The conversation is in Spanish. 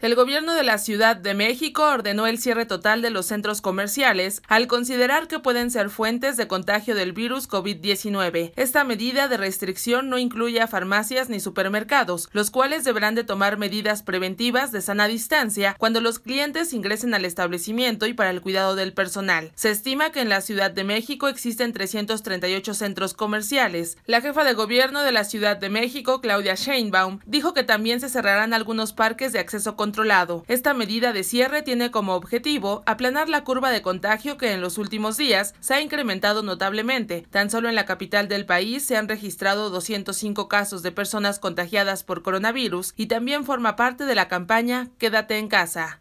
El gobierno de la Ciudad de México ordenó el cierre total de los centros comerciales al considerar que pueden ser fuentes de contagio del virus COVID-19. Esta medida de restricción no incluye a farmacias ni supermercados, los cuales deberán de tomar medidas preventivas de sana distancia cuando los clientes ingresen al establecimiento y para el cuidado del personal. Se estima que en la Ciudad de México existen 338 centros comerciales. La jefa de gobierno de la Ciudad de México, Claudia Sheinbaum, dijo que también se cerrarán algunos parques de acceso con esta medida de cierre tiene como objetivo aplanar la curva de contagio que en los últimos días se ha incrementado notablemente. Tan solo en la capital del país se han registrado 205 casos de personas contagiadas por coronavirus y también forma parte de la campaña Quédate en casa.